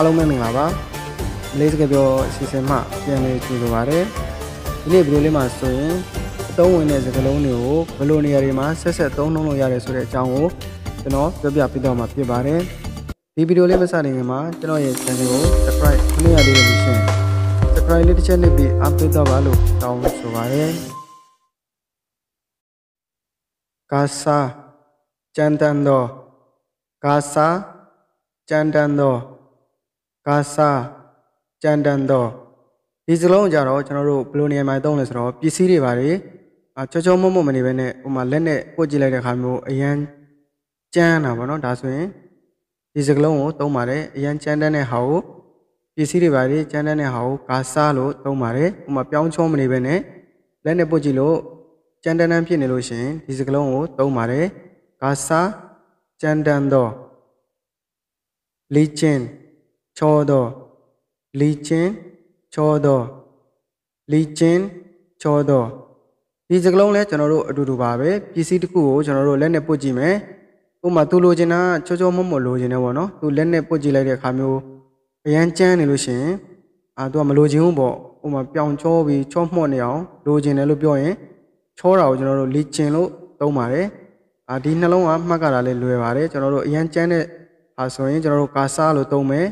အားလုံးပဲမင်္ဂလာပါမလေးစကားပြောအစီအစဉ်မှပြန်လည်ကြိုဆိုပါရစေဒီနေ့ဗီဒီယိုလေးမှာဆိုရင်အသုံးဝင်တဲ့စကားလုံးတွေကိုဘယ်လိုနေရာတွေမှာဆက်ဆက်သုံးလုံးလို့ရတယ်ဆိုတဲ့အကြောင်းကိုကျွန်တော်ပြောပြပေးတော့မှာဖြစ်ပါတယ်ဒီဗီဒီယိုလေးမစတင်ခင်မှာကျွန်တော်ရဲ့ channel ကို subscribe မလုပ်ရသေးဘူးရှင် subscribe လေးတစ်ချက်နှိပ်ပြီး update တော့ပါလို့တောင်းဆိုပါရစေကာစာကြမ်းတမ်းသောကာစာကြမ်းတမ်းသောကာစာကြံတန်တော်ဒီစလုံးကြတော့ကျွန်တော်တို့ဘယ်လိုနေရာမှာသုံးလဲဆိုတော့ပစ္စည်းတွေပါတွေချောချောမွတ်မွတ်မနေပဲနဲ့ဟိုမှာလက်နဲ့ပုတ်ကြည့်လိုက်တဲ့အခါမျိုးအရန်ကြမ်းတာပေါ့နော်ဒါဆိုရင်ဒီစကလုံးကို သုံးပါတယ်အရန်ကြမ်းတန်းတဲ့ဟာကိုပစ္စည်းတွေပါတွေကြမ်းတန်းတဲ့ဟာကိုကာစားလို့သုံးပါတယ်ဟိုမှာပြောင်းချောမနေပဲနဲ့လက်နဲ့ပုတ်ကြည့်လို့ကြမ်းတန်းတန်းဖြစ်နေလို့ရှင်ဒီစကလုံးကိုသုံးပါတယ်ကာစားကြမ်းတန်းတော့ lichin ချောသောလီချင်းချောသောလီချင်းချောသောဒီစကလုံးလဲကျွန်တော်တို့အတူတူပါပဲပစ္စည်းတစ်ခုကိုကျွန်တော်တို့လက်နဲ့ပုတ်ကြည့်မယ်ဥပမာသူလိုချင်တာချောချောမွတ်မွတ်လိုချင်တယ်ပေါ့နော်သူလက်နဲ့ပုတ်ကြည့်လိုက်တဲ့အခါမျိုးအရန်ကြမ်းနေလို့ရှိရင်အာသူကမလိုချင်ဘူးပေါ့ဥပမာပြောင်ချောပြီးချောမှွတ်နေအောင်လိုချင်တယ်လို့ပြောရင်ချောတာကိုကျွန်တော်တို့လီချင်လို့သုံးပါတယ်အာဒီနှလုံးကမှတ်ကြတာလည်းလွယ်ပါတယ်ကျွန်တော်တို့အရန်ကြမ်းတဲ့ဟာဆိုရင်ကျွန်တော်တို့ကာစားလို့သုံးမယ်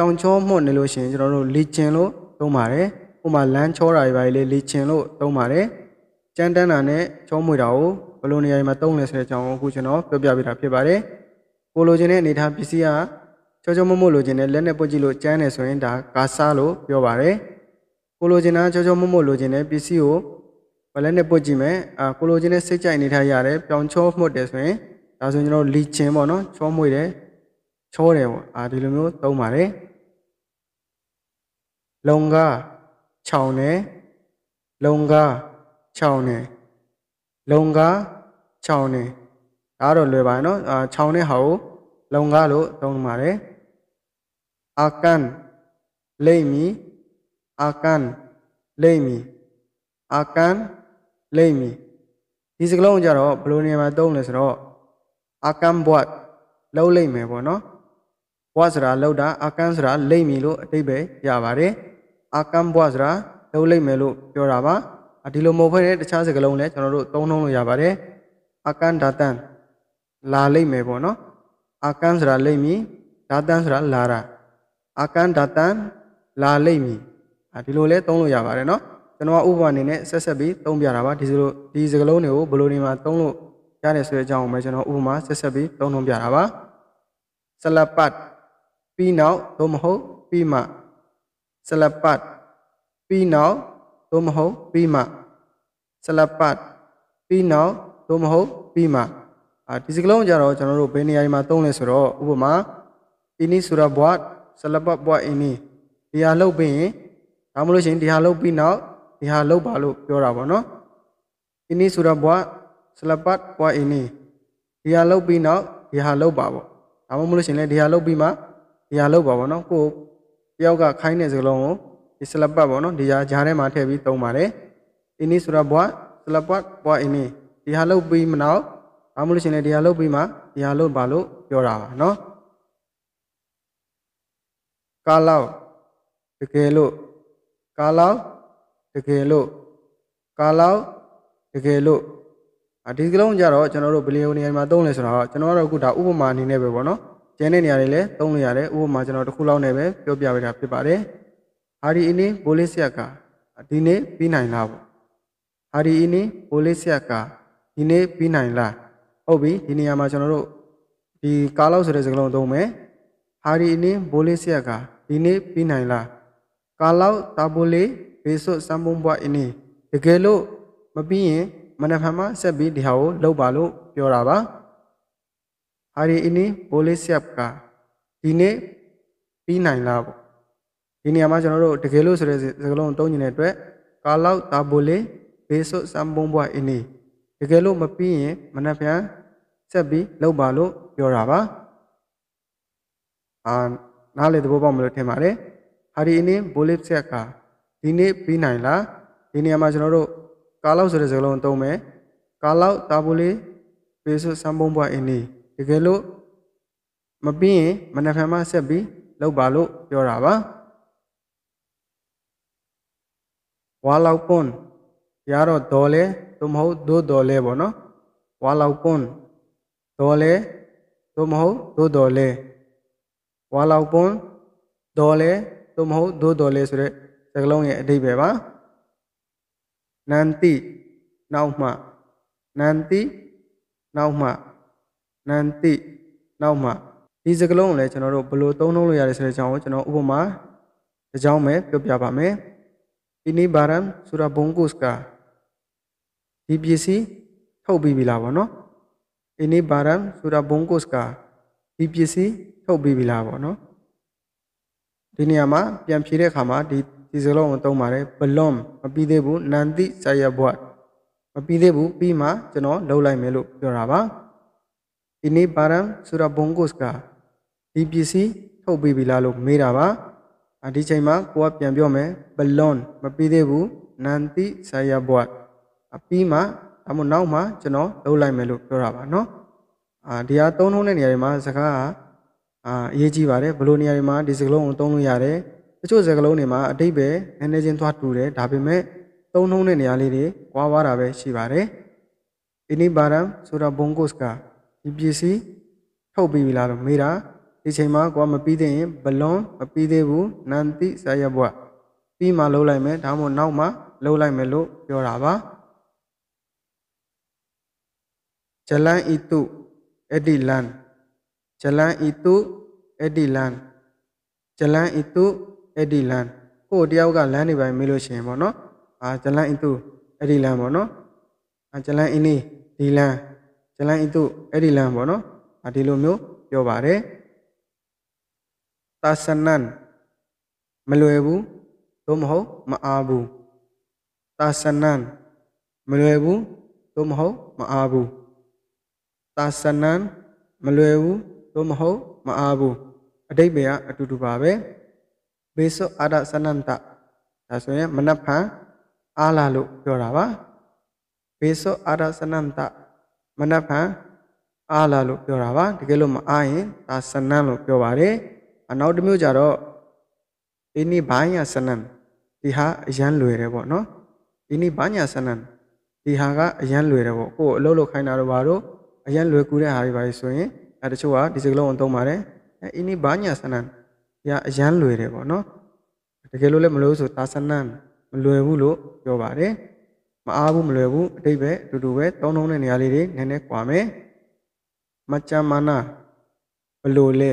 ပြောင်ချောမှုန့်နေလို့ရှိရင်ကျွန်တော်တို့လေချင်လို့သုံးပါတယ်။ဥပမာလမ်းချောတာတွေပါလေလေချင်လို့သုံးပါတယ်။ကြမ်းတမ်းတာနဲ့ချောမွေတာကိုဘယ်လိုနေရာမှာသုံးလဲဆိုတဲ့အကြောင်းကိုအခုကျွန်တော်ပြောပြပေးတာဖြစ်ပါတယ်။ကိုလိုချင်တဲ့အနေထားပစ္စည်းကချောချောမွေ့မွေ့လိုချင်တဲ့လက်နဲ့ပုတ်ကြည့်လို့ကြမ်းတယ်ဆိုရင်ဒါကာစားလို့ပြောပါတယ်။ကိုလိုချင်တာချောချောမွေ့မွေ့လိုချင်တဲ့ပစ္စည်းကိုဘလက်နဲ့ပုတ်ကြည့်မယ်။အာကိုလိုချင်တဲ့စိတ်ကြိုက်အနေထားရတယ်ပြောင်ချောမှုတ်တယ်ဆိုရင်ဒါဆိုရင်ကျွန်တော်လီချင်ပေါ့နော်ချောမွေ့တယ်ချောတယ်ပေါ့အာဒီလိုမျိုးသုံးပါတယ်။လုံကားခြောင်နေလုံကားခြောင်နေလုံကားခြောင်နေဒါတော့လွယ်ပါเนาะခြောင်တဲ့ဟာကိုလုံကားလို့သုံးပါတယ်အာကန်လိမ့်မီအာကန်လိမ့်မီအာကန်လိမ့်မီဒီစကလုံးကြတော့ဘယ်လိုနေရာမှာသုံးလဲဆိုတော့အာကန်ဘွတ်လှုပ်လိမ့်မယ်ပေါ့နော်ဘွတ်ဆိုတာလှုပ်တာအာကန်ဆိုတာလိမ့်မီလို့အတိပ္ပယ်ရပါတယ်အာကမ်ဘွားဆိုတာလုံးလိုက်မယ်လို့ပြောတာပါဒီလိုမဟုတ်ဘဲတခြားစကားလုံးလည်းကျွန်တော်တို့သုံးနှုံးလို့ရပါတယ်အာကန်ဒါတန်လာလိုက်မယ်ပေါ့နော်အာကန်ဆိုတာလိမ့်မည်ဒါတန်ဆိုတာလာတာအာကန်ဒါတန်လာလိမ့်မည်ဒီလိုလည်းသုံးလို့ရပါတယ်နော်ကျွန်တော်ကဥပမာအနေနဲ့ဆက်ဆက်ပြီးသုံးပြတာပါဒီလိုဒီစကားလုံးတွေကိုဘယ်လိုနေမှာသုံးလို့ရတယ်ဆိုတဲ့အကြောင်းကိုပဲကျွန်တော်ဥပမာဆက်ဆက်ပြီးသုံးနှုံးပြတာပါဆလပတ်ပြီးနောက်သို့မဟုတ်ပြီးမှဆလပတ်ပြီးနောက်သို့မဟုတ်ပြီးမှဆလပတ်ပြီးနောက်သို့မဟုတ်ပြီးမှအဲဒီစကလုံးကြတော့ကျွန်တော်တို့ဘယ်နေရာမှာသုံးလဲဆိုတော့ဥပမာအင်းနီဆူရာဘွတ်ဆလပတ်ဘွတ်အင်းနီဒီဟာလောက်ပြီးရင်ဒါမှမဟုတ်ရှင်ဒီဟာလောက်ပြီးနောက်ဒီဟာလောက်ပါလို့ပြောတာပေါ့နော်အင်းနီဆူရာဘွတ်ဆလပတ်ဘွတ်အင်းနီဒီဟာလောက်ပြီးနောက်ဒီဟာလောက်ပါပေါ့ဒါမှမဟုတ်ရှင်လည်းဒီဟာလောက်ပြီးမှဒီဟာလောက်ပါပေါ့နော်ကိုတယောက်ကခိုင်းတဲ့စကလုံးကိုဒီ slap ပေါ့နော်ဒီဟာဂျားထဲမှာထည့်ပြီးသုံးပါတယ်အင်းနီဆိုတာဘွား slap ဘွားအင်းနီဒီဟာလောက်ပြီးမနောက်ဘာမလို့ရှင်လဲဒီဟာလောက်ပြီးမှဒီဟာလောက်ပါလို့ပြောတာပါနော်ကာလောက်တကယ်လို့ကာလောက်တကယ်လို့ကာလောက်တကယ်လို့ဒီစကလုံးကြတော့ကျွန်တော်တို့ဘယ်လိုနေရာမှာသုံးလဲဆိုတော့ကျွန်တော်တို့အခုဒါဥပမာအနေနဲ့ပဲပေါ့နော်ကျန်တဲ့နေရာတွေလည်းသုံးလို့ရတယ်ဥပမာကျွန်တော်တစ်ခုလောက်နဲ့ပဲပြောပြပေးတာဖြစ်ပါတယ်ဟာဒီအင်းဘိုလစ်ဆက်ကဒီနေ့ပြီးနိုင်လားပေါ့ဟာဒီအင်းဘိုလစ်ဆက်ကဒီနေ့ပြီးနိုင်လားဟုတ်ပြီဒီနေရာမှာကျွန်တော်တို့ဒီကားလောက်ဆိုတဲ့စကားလုံးသုံးမယ်ဟာဒီအင်းဘိုလစ်ဆက်ကဒီနေ့ပြီးနိုင်လားကားလောက်တာဘိုလီဘေးဆွတ်စံပုံးပွားအင်းတကယ်လို့မပြီးရင်မနက်ဖြန်မှဆက်ပြီးဒီဟာကိုလုပ်ပါလို့ပြောတာပါ hari ini boleh siapkah ဒီနေ့ပြီးနိုင်လားပေါ့ဒီနေရာမှာကျွန်တော်တို့တကယ်လို့ဆိုတဲ့စကားလုံးတုံးနေတဲ့အတွက်ကာလောက်တာဘိုလေဘေဆုစံပုံးဘွားအင်းနေတကယ်လို့မပြီးရင်မနှက်ဖျန်ဆက်ပြီးလုပ်ပါလို့ပြောတာပါအာနားလေသဘောပေါက်မလို့ထင်ပါတယ်ဟာဒီအင်းဘိုလေဆက်ကဒီနေ့ပြီးနိုင်လားဒီနေရာမှာကျွန်တော်တို့ကာလောက်ဆိုတဲ့စကားလုံးတုံးမယ်ကာလောက်တာဘိုလေဘေဆုစံပုံးဘွားအင်းနေတကယ်လို့မပြီးရင်မနက်ဖြန်မှဆက်ပြီးလောက်ပါလို့ပြောတာပါဝါလောက်ပွန်တရားတော့ဒေါ်လဲသို့မဟုတ်ဒို့ဒေါ်လဲပေါ့နော်ဝါလောက်ပွန်ဒေါ်လဲသို့မဟုတ်ဒို့ဒေါ်လဲဝါလောက်ပွန်ဒေါ်လဲသို့မဟုတ်ဒို့ဒေါ်လဲဆိုတဲ့စကားလုံးရဲ့အဓိပ္ပာယ်ပါနန္တိနောက်မှနန္တိနောက်မှနန်တိနောက်မှဒီစကားလုံးကိုလည်းကျွန်တော်တို့ဘယ်လိုသုံးလုံးလို့ရလဲဆိုတဲ့အကြောင်းကိုကျွန်တော်ဥပမာတစ်ကြောင်းပဲပြောပြပါမယ်ဒီနေ့ဘာရမ်ဆူရာဘုံကုစကာဒီပစ္စည်းထုတ်ပြီးပြီလားဗောနော်ဒီနေ့ဘာရမ်ဆူရာဘုံကုစကာဒီပစ္စည်းထုတ်ပြီးပြီလားဗောနော်ဒီနေရာမှာပြန်ဖြေတဲ့အခါမှာဒီဒီစကားလုံးကိုသုံးပါတယ်ဘလွန်မပြီးသေးဘူးနန်တိဆာယဘွတ်မပြီးသေးဘူးပြီးမှကျွန်တော်လှုပ်လိုက်မယ်လို့ပြောတာပါဒီနေ့ဘာရမ်ဆူရာဘုံကိုစ်ကဒီပစ္စည်းထုတ်ပေးပြီလားလို့မေးတာပါအဲဒီချိန်မှာကိုကပြန်ပြောမယ်ဘလွန်မပြီးသေးဘူးနန်တီဆိုင်ယာဘွတ်အပြီးမှအမနောက်မှကျွန်တော်လုပ်လိုက်မယ်လို့ပြောတာပါเนาะအာဒီဟာသုံးထုံးတဲ့နေရာတွေမှာစကားအာအရေးကြီးပါတယ်ဘလို့နေရာတွေမှာဒီစကားလုံးကိုသုံးလို့ရတယ်တချို့စကားလုံးတွေမှာအတိတ်ပဲနည်းနည်းချင်းသွားတူတယ်ဒါပေမဲ့သုံးထုံးတဲ့နေရာလေးတွေကွာွားတာပဲရှိပါတယ်အင်းနီဘာရမ်ဆိုတာဘုံကိုစကားဒီပစ္စည်းထုတ်ပြီးပြီလားလို့မေးတာဒီချိန်မှာကွာမပြီးသေးရင်ဘလွန်မပြီးသေးဘူးနန်တိဆရဘွားပြီးမှလှုပ်လိုက်မယ်ဒါမှမဟုတ်နောက်မှလှုပ်လိုက်မယ်လို့ပြောတာပါဂျလန်ဤတုအဒီလန်ဂျလန်ဤတုအဒီလန်ဂျလန်ဤတုအဒီလန်ကိုတယောက်ကလမ်းနေပိုင်းမေးလို့ရှိရင်ပေါ့နော်အာဂျလန်ဤတုအဒီလန်ပေါ့နော်အာဂျလန်အင်းဒီလန်ဇလိုင်းဤသို့အဲ့ဒီလမ်းပေါ့နော်ဒီလိုမျိုးပြောပါတယ်သာသနန်မလွယ်ဘူးသို့မဟုတ်မအားဘူးသာသနန်မလွယ်ဘူးသို့မဟုတ်မအားဘူးသာသနန်မလွယ်ဘူးသို့မဟုတ်မအားဘူးအတိတ်ပဲအတူတူပါပဲဘေဆုအာဒသနန္တဒါဆိုရင်မနက်ဖြန်အားလာလို့ပြောတာပါဘေဆုအာဒသနန္တမနှက်ဖန်အားလာလို့ပြောတာပါတကယ်လို့မအားရင်ဒါစနန်းလို့ပြောပါတယ်အနောက်တစ်မျိုးကြတော့ဒီနေ့ဘာညာစနန်းဒီဟာအရန်လွယ်တယ်ပေါ့နော်ဒီနေ့ဘာညာစနန်းဒီဟာကအရန်လွယ်တယ်ပေါ့ကိုယ်အလုပ်လုပ်ခိုင်းတာတော့ဘာလို့အရန်လွယ်ကူတဲ့ဟာတွေပါလေဆိုရင်အဲတချို့ကဒီစကလုံးအုံသုံးပါတယ်အဲဒီနေ့ဘာညာစနန်းဒီဟာအရန်လွယ်တယ်ပေါ့နော်တကယ်လို့လည်းမလို့ဆိုတာစနန်းမလွယ်ဘူးလို့ပြောပါတယ်မအားဘူးမလွယ်ဘူးအတိပဲအတူတူပဲသုံးလုံးတဲ့နေရာလေးတွေနည်းနည်းကွာမယ်မချမ်းမာနာဘလို့လဲ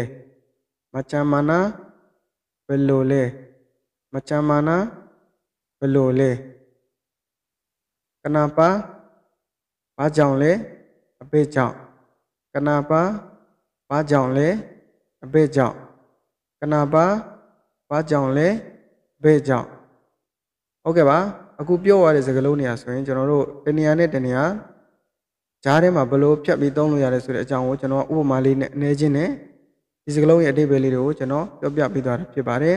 မချမ်းမာနာဘလို့လဲမချမ်းမာနာဘလို့လဲကနာပါဘာကြောင့်လဲအဖေကြောင့်ကနာပါဘာကြောင့်လဲအဖေကြောင့်ကနာပါဘာကြောင့်လဲအဖေကြောင့်ဟုတ်ကဲ့ပါအခုပြောရတဲ့စကားလုံးတွေဟာဆိုရင်ကျွန်တော်တို့တနေရာနဲ့တနေရာဈားထဲမှာဘလို့ဖြတ်ပြီးသုံးလို့ရတယ်ဆိုတဲ့အကြောင်းကိုကျွန်တော်ဥပမာလေးနဲ့အနေချင်းနဲ့ဒီစကားလုံးရဲ့အတိတ်ပဲလေးတွေကိုကျွန်တော်ပြောပြပေးသွားတာဖြစ်ပါတယ်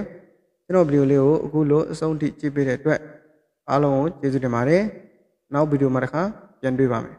ကျွန်တော်ဗီဒီယိုလေးကိုအခုလို့အဆုံးထိကြည့်ပေးတဲ့အတွက်အားလုံးကိုကျေးဇူးတင်ပါတယ်နောက်ဗီဒီယိုမှာတစ်ခါပြန်တွေ့ပါမယ်